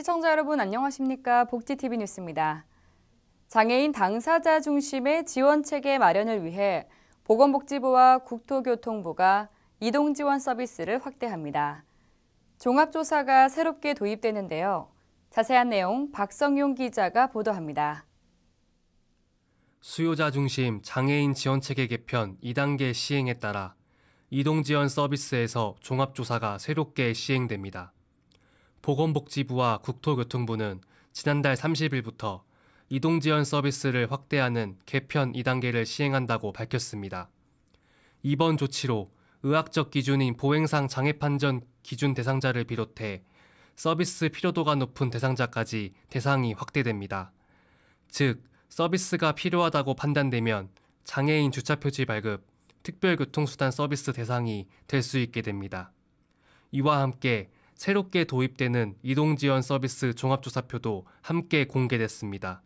시청자 여러분 안녕하십니까? 복지TV 뉴스입니다. 장애인 당사자 중심의 지원체계 마련을 위해 보건복지부와 국토교통부가 이동지원 서비스를 확대합니다. 종합조사가 새롭게 도입되는데요. 자세한 내용 박성용 기자가 보도합니다. 수요자 중심 장애인 지원체계 개편 2단계 시행에 따라 이동지원 서비스에서 종합조사가 새롭게 시행됩니다. 보건복지부와 국토교통부는 지난달 30일부터 이동지원 서비스를 확대하는 개편 2단계를 시행한다고 밝혔습니다. 이번 조치로 의학적 기준인 보행상 장애 판전 기준 대상자를 비롯해 서비스 필요도가 높은 대상자까지 대상이 확대됩니다. 즉, 서비스가 필요하다고 판단되면 장애인 주차 표지 발급, 특별교통수단 서비스 대상이 될 수 있게 됩니다. 이와 함께 새롭게 도입되는 이동지원 서비스 종합조사표도 함께 공개됐습니다.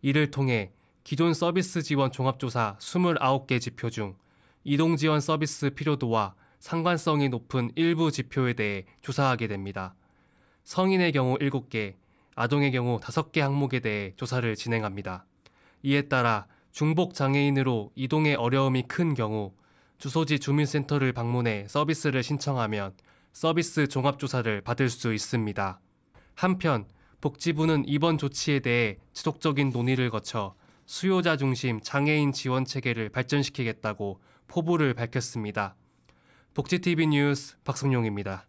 이를 통해 기존 서비스 지원 종합조사 29개 지표 중 이동지원 서비스 필요도와 상관성이 높은 일부 지표에 대해 조사하게 됩니다. 성인의 경우 7개, 아동의 경우 5개 항목에 대해 조사를 진행합니다. 이에 따라 중복 장애인으로 이동에 어려움이 큰 경우 주소지 주민센터를 방문해 서비스를 신청하면 서비스 종합조사를 받을 수 있습니다. 한편 복지부는 이번 조치에 대해 지속적인 논의를 거쳐 수요자 중심 장애인 지원 체계를 발전시키겠다고 포부를 밝혔습니다. 복지TV 뉴스 박성용입니다.